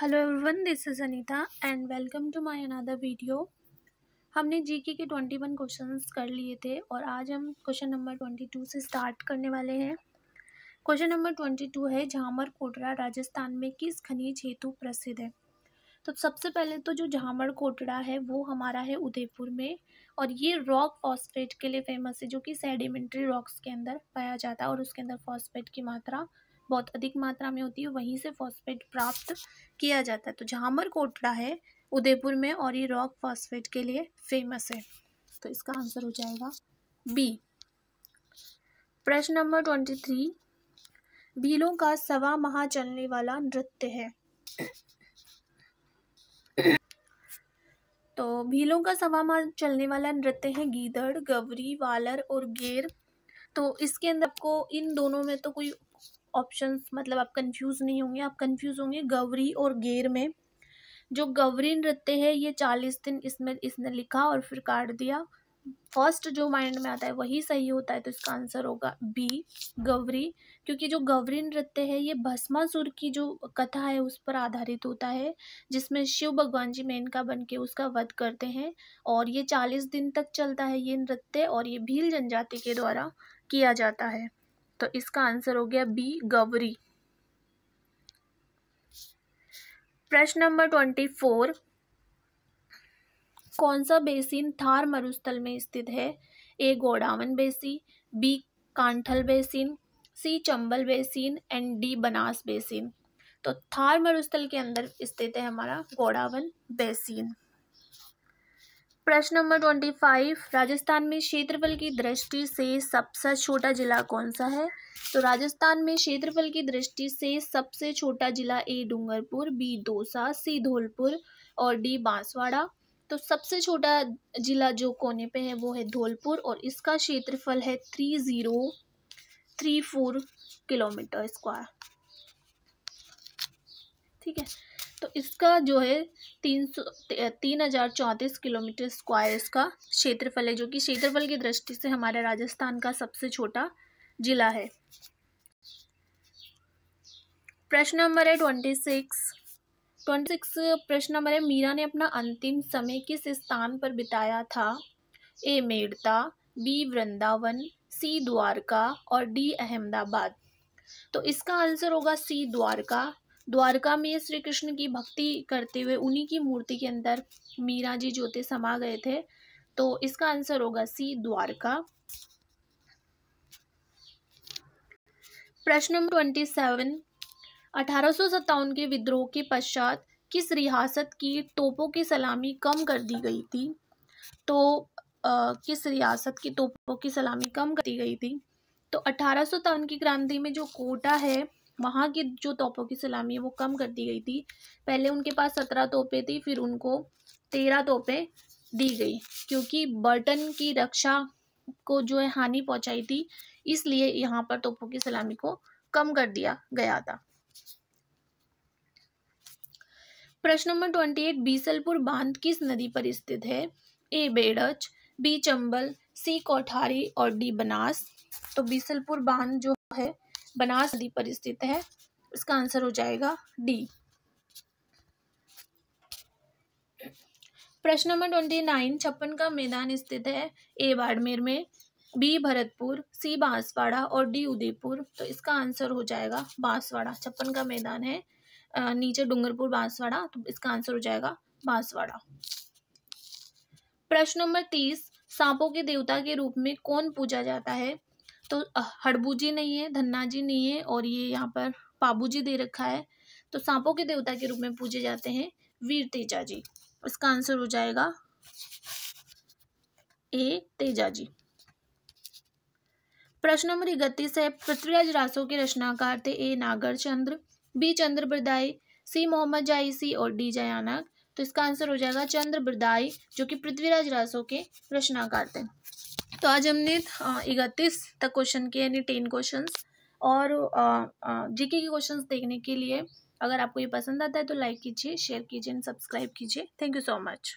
hello everyone this is Anita and welcome to my another video हमने GK के twenty one questions कर लिए थे और आज हम क्वेश्चन नंबर ट्वेंटी टू से स्टार्ट करने वाले हैं क्वेश्चन नंबर ट्वेंटी टू है झामर कोटड़ा राजस्थान में किस खनिज हेतु प्रसिद्ध है तो सबसे पहले तो जो झामर कोटड़ा है वो हमारा है उदयपुर में और ये रॉक फॉस्फेट के लिए फेमस है जो कि सेडिमेंट्री रॉक्स के अंदर पाया जाता है और उसके अंदर फॉस्फेट की मात्रा बहुत अधिक मात्रा में होती है वहीं से फॉस्फेट प्राप्त किया जाता है तो झामर कोटला है उदयपुर में और ये रॉक फॉस्फेट के लिए फेमस है तो इसका आंसर हो जाएगा बी प्रश्न नंबर ट्वेंटी थ्री भीलों का सवा माह चलने वाला नृत्य है तो भीलों का सवा माह चलने वाला नृत्य है गीदड़ गवरी वालर और गेर तो इसके अंदर आपको इन दोनों में तो कोई ऑप्शंस मतलब आप कंफ्यूज नहीं होंगे आप कंफ्यूज होंगे गवरी और गेर में जो गवरी नृत्य है ये चालीस दिन इसमें इसने लिखा और फिर काट दिया फर्स्ट जो माइंड में आता है वही सही होता है तो इसका आंसर होगा बी गवरी क्योंकि जो गवरी नृत्य है ये भस्मासुर की जो कथा है उस पर आधारित होता है जिसमें शिव भगवान जी मेनका बन के उसका वध करते हैं और ये चालीस दिन तक चलता है ये नृत्य और ये भील जनजाति के द्वारा किया जाता है तो इसका आंसर हो गया बी गवरी प्रश्न नंबर ट्वेंटी फोर कौन सा बेसिन थार मरुस्थल में स्थित है A Godawan basin B Kanthal basin C Chambal basin and D Banas basin तो थार मरुस्थल के अंदर स्थित है हमारा गोडावन बेसिन प्रश्न नंबर ट्वेंटी फाइव राजस्थान में क्षेत्रफल की दृष्टि से सबसे छोटा जिला कौन सा है तो राजस्थान में क्षेत्रफल की दृष्टि से सबसे छोटा जिला A Dungarpur B Dausa C Dholpur और डी बांसवाड़ा तो सबसे छोटा जिला जो कोने पे है वो है धौलपुर और इसका क्षेत्रफल है three zero three four kilometre square ठीक है तो इसका जो है तीन सौ तीन हज़ार चौंतीस किलोमीटर स्क्वायर इसका क्षेत्रफल है जो कि क्षेत्रफल की दृष्टि से हमारे राजस्थान का सबसे छोटा जिला है प्रश्न नंबर है ट्वेंटी सिक्स ट्वेंटी सिक्स प्रश्न नंबर है मीरा ने अपना अंतिम समय किस स्थान पर बिताया था A Merta B Vrindavan C Dwarka और डी अहमदाबाद तो इसका आंसर होगा सी द्वारका द्वारका में श्री कृष्ण की भक्ति करते हुए उन्हीं की मूर्ति के अंदर मीरा जी ज्योति समा गए थे तो इसका आंसर होगा सी द्वारका प्रश्न नंबर ट्वेंटी सेवन अठारह के विद्रोह के पश्चात किस रियासत की तोपों की सलामी कम कर दी गई थी तो आ, किस रियासत की तोपों की सलामी कम कर दी गई थी तो अठारह की क्रांति में जो कोटा है वहाँ की जो तोपों की सलामी है वो कम कर दी गई थी पहले उनके पास सत्रह तोपे थी फिर उनको तेरह तोपे दी गई क्योंकि बर्टन की रक्षा को जो है हानि पहुंचाई थी इसलिए यहाँ पर तोपों की सलामी को कम कर दिया गया था प्रश्न नंबर ट्वेंटी एट बीसलपुर बांध किस नदी पर स्थित है A Berach B Chambal C Kothari और डी बनास तो बीसलपुर बांध जो है बनास नदी पर स्थित है इसका आंसर हो जाएगा डी प्रश्न नंबर ट्वेंटी नाइन छप्पन का मैदान स्थित है ए बाड़मेर में बी भरतपुर सी बांसवाड़ा और डी उदयपुर तो इसका आंसर हो जाएगा बांसवाड़ा छप्पन का मैदान है नीचे डूंगरपुर बांसवाड़ा तो इसका आंसर हो जाएगा बांसवाड़ा प्रश्न नंबर तीस सांपों के देवता के रूप में कौन पूजा जाता है तो हड़बू जी नहीं है धन्ना जी नहीं है और ये यहाँ पर पाबू जी दे रखा है तो सांपों के देवता के रूप में पूजे जाते हैं वीर तेजा जी इसका आंसर हो जाएगा ए तेजा जी प्रश्न नंबर इकतीस है पृथ्वीराज रासो के रचनाकार थे ए नागर चंद्र बी चंद्र बरदाई सी मोहम्मद जायसी और डी जयानक तो इसका आंसर हो जाएगा चंद्र बिरदाई जो कि पृथ्वीराज रासो के प्रश्नाकार थे तो आज हमने इकतीस तक क्वेश्चन किए यानी टेन क्वेश्चन और जीके के क्वेश्चन देखने के लिए अगर आपको ये पसंद आता है तो लाइक कीजिए शेयर कीजिए एंड सब्सक्राइब कीजिए थैंक यू सो मच